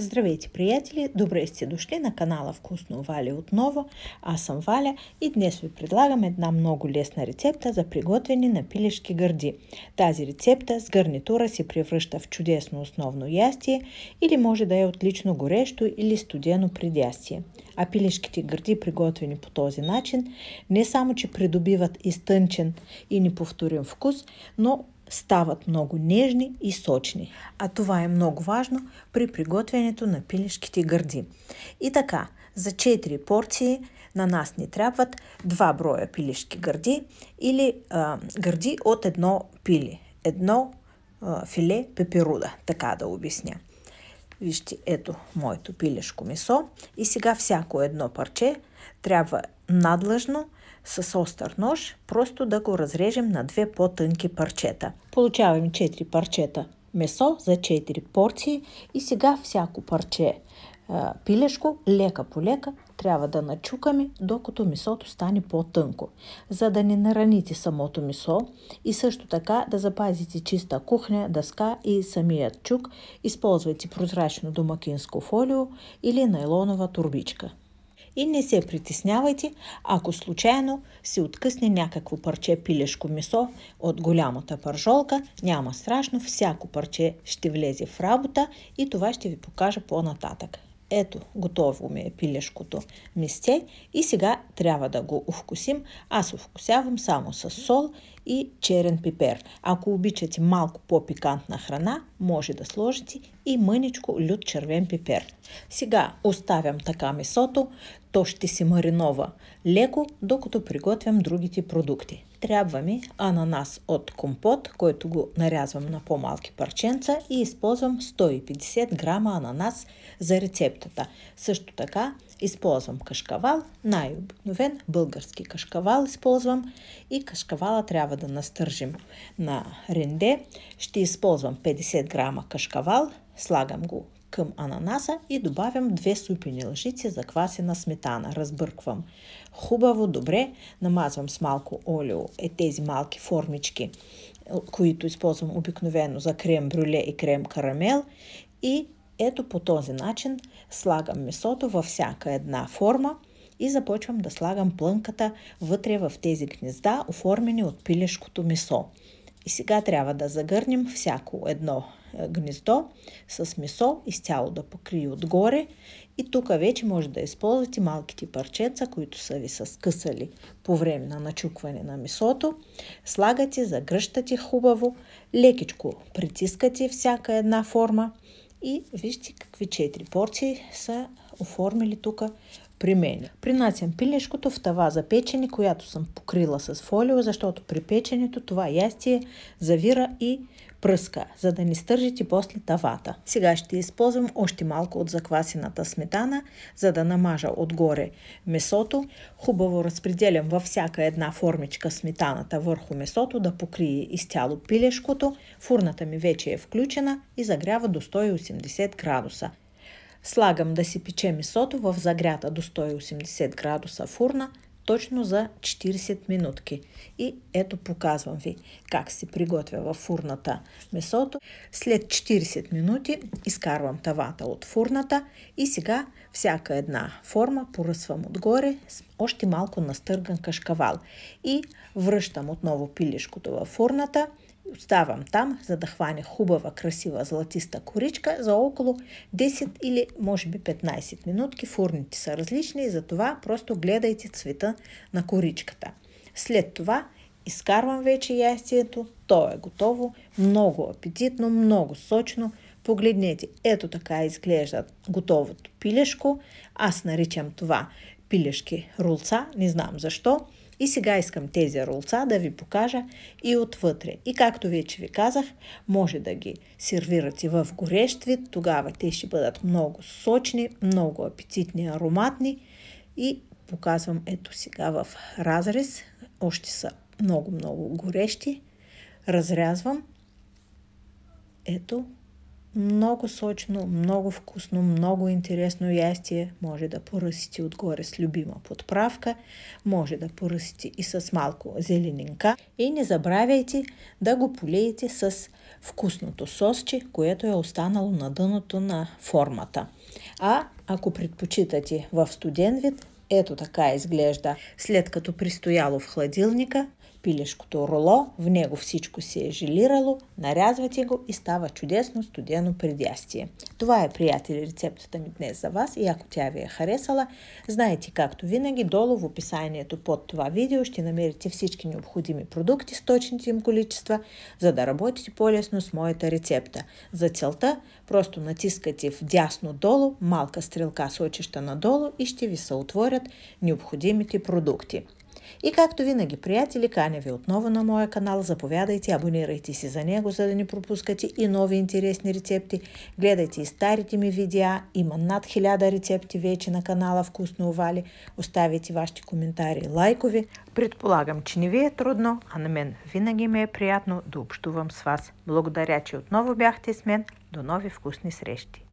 Здравейте, приятели! Добре сте дошли на канала Вкусно Вали отново. Аз съм Валя и днес ви предлагам една много лесна рецепта за приготвяне на пилешки гърди. Тази рецепта с гарнитура се превръща в чудесно основно ястие или може да е отлично горещо или студено предястие. А пилешките гърди, приготвени по този начин, не само, че придобиват изтънчен и неповторен вкус, но стават много нежни и сочни. А това е много важно при приготвянето на пилешките гърди. И така, за 4 порции на нас ни трябват 2 броя пилешки гърди или а, гърди от едно пили, едно а, филе пеперуда, така да обясня. Вижте, ето моето пилешко месо и сега всяко едно парче трябва надлъжно с остър нож, просто да го разрежем на две по-тънки парчета. Получаваме 4 парчета месо за 4 порции и сега всяко парче пилешко, лека по лека, трябва да начукаме, докато месото стане по-тънко, за да не нараните самото месо и също така да запазите чиста кухня, дъска и самият чук. Използвайте прозрачно домакинско фолио или найлонова турбичка и не се притеснявайте, ако случайно се откъсне някакво парче пилешко месо от голямата пържолка, няма страшно, всяко парче ще влезе в работа и това ще ви покажа по-нататък. Ето, готово ми е пилешкото месте и сега трябва да го овкусим. Аз овкусявам само с сол и черен пипер. Ако обичате малко по-пикантна храна, може да сложите и мъничко лют червен пипер. Сега оставям така месото, то ще се маринова леко, докато приготвям другите продукти. Трябва ми ананас от компот, който го нарязвам на по-малки парченца и използвам 150 грама ананас за рецептата. Също така използвам кашкавал, най-обикновен български кашкавал използвам и кашкавала трябва да настържим на ренде. Ще използвам 50 грама кашкавал, слагам го към ананаса и добавям две супени лъжици заквасена сметана. Разбърквам. Хубаво, добре. Намазвам с малко олио е тези малки формички, които използвам обикновено за крем брюле и крем карамел. И ето по този начин слагам месото във всяка една форма и започвам да слагам плънката вътре в тези гнезда, оформени от пилешкото месо. И сега трябва да загърнем всяко едно е, гнездо с месо, изцяло да покрие отгоре. И тук вече може да използвате малките парчеца, които са ви скъсали по време на начукване на месото. Слагате, загръщате хубаво, лекичко притискате всяка една форма и вижте какви четири порции са оформили тук при мен. Принасям пилешкото в тава за печене, която съм покрила с фолио, защото при печенето това ястие завира и пръска, за да не стържите после тавата. Сега ще използвам още малко от заквасената сметана, за да намажа отгоре месото. Хубаво разпределям във всяка една формичка сметаната върху месото, да покрие изцяло пилешкото. Фурната ми вече е включена и загрява до 180 градуса. Слагам да си пече месото в загрята до 180 градуса в точно за 40 минутки. И ето показвам ви как се приготвя в фурната месото. След 40 минути изкарвам тавата от фурната и сега всяка една форма поръсвам отгоре с още малко настърган кашкавал и връщам отново пилешкото във фурната. Оставам там, за да хване хубава, красива, златиста коричка за около 10 или може би 15 минутки. Фурните са различни и затова просто гледайте цвета на коричката. След това изкарвам вече ястието, то е готово, много апетитно, много сочно. Погледнете, ето така изглежда готовото пилешко. Аз наричам това пилешки рулца, не знам защо. И сега искам тези ролца да ви покажа и отвътре. И както вече ви казах, може да ги сервирате в горещ вид, тогава те ще бъдат много сочни, много апетитни, ароматни и показвам ето сега в разрез. Още са много-много горещи. Разрязвам. Ето, много сочно, много вкусно, много интересно ястие. Може да поръсите отгоре с любима подправка, може да поръсите и с малко зеленинка. И не забравяйте да го полеете с вкусното сосче, което е останало на дъното на формата. А ако предпочитате в студен вид, ето така изглежда. След като пристояло в хладилника, пилешкото роло, в него всичко се е желирало, нарязвате го и става чудесно студено предястие. Това е, приятели, рецептата ми днес за вас и ако тя ви е харесала, знаете както винаги, долу в описанието под това видео ще намерите всички необходими продукти с точните им количества, за да работите по-лесно с моята рецепта. За целта просто натискате в дясно долу малка стрелка сочеща надолу и ще ви се отворят необходимите продукти. И както винаги, приятели, каня ви отново на моя канал. Заповядайте, абонирайте се за него, за да не пропускате и нови интересни рецепти. Гледайте и старите ми видеа. Има над 1000 рецепти вече на канала Вкусно овали. Оставяйте вашите коментари лайкови. Предполагам, че не ви е трудно, а на мен винаги ми е приятно да общувам с вас. Благодаря, че отново бяхте с мен. До нови вкусни срещи!